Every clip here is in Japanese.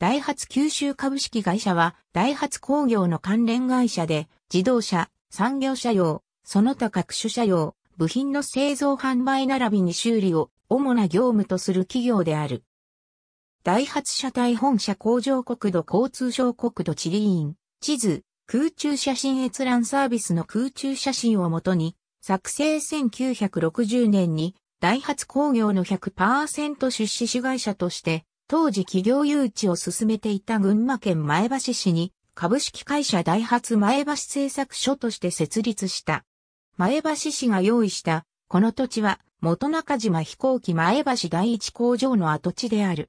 ダイハツ九州株式会社は、ダイハツ工業の関連会社で、自動車、産業車用、その他各種車用、部品の製造販売並びに修理を主な業務とする企業である。ダイハツ車体本社工場国土交通省国土地理院、地図、空中写真閲覧サービスの空中写真をもとに、作成1960年に、ダイハツ工業の100%出資主会社として、当時企業誘致を進めていた群馬県前橋市に株式会社ダイハツ前橋製作所として設立した。前橋市が用意したこの土地は元中島飛行機前橋第一工場の跡地である。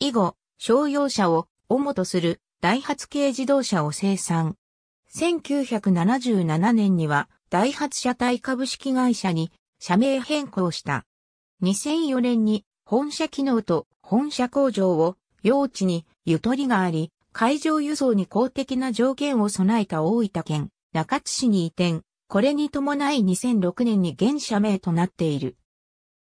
以後、商用車を主とするダイハツ系自動車を生産。1977年にはダイハツ車体株式会社に社名変更した。2004年に本社機能と本社工場を用地にゆとりがあり、海上輸送に公的な条件を備えた大分県中津市に移転、これに伴い2006年に現社名となっている。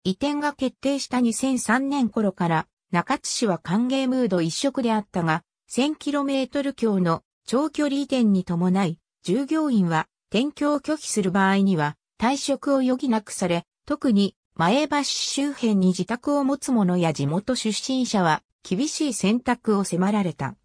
移転が決定した2003年頃から中津市は歓迎ムード一色であったが、1000km 強の長距離移転に伴い、従業員は転居を拒否する場合には退職を余儀なくされ、特に前橋周辺に自宅を持つ者や地元出身者は厳しい選択を迫られた。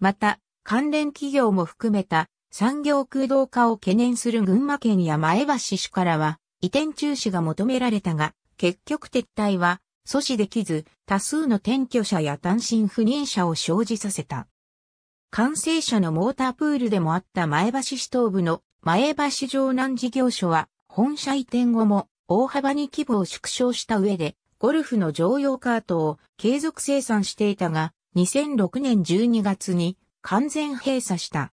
また、関連企業も含めた産業空洞化を懸念する群馬県や前橋市からは移転中止が求められたが、結局撤退は阻止できず、多数の転居者や単身赴任者を生じさせた。完成者のモータープールでもあった前橋市東部の前橋城南事業所は、本社移転後も大幅に規模を縮小した上で、ゴルフの乗用カートを継続生産していたが、2006年12月に完全閉鎖した。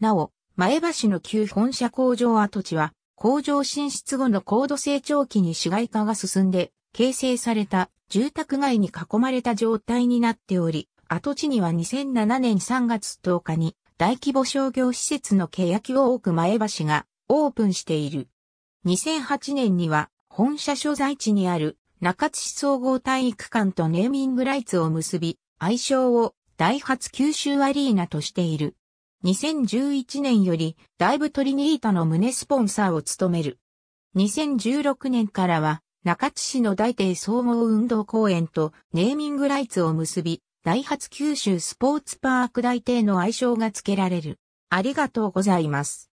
なお、前橋の旧本社工場跡地は、工場進出後の高度成長期に市街化が進んで、形成された住宅街に囲まれた状態になっており、跡地には2007年3月10日に大規模商業施設の欅を多く前橋がオープンしている。2008年には本社所在地にある中津市総合体育館とネーミングライツを結び、愛称をダイハツ九州アリーナとしている。2011年よりダイブトリニータの胸スポンサーを務める。2016年からは中津市の大帝総合運動公園とネーミングライツを結び、ダイハツ九州スポーツパーク大帝の愛称が付けられる。ありがとうございます。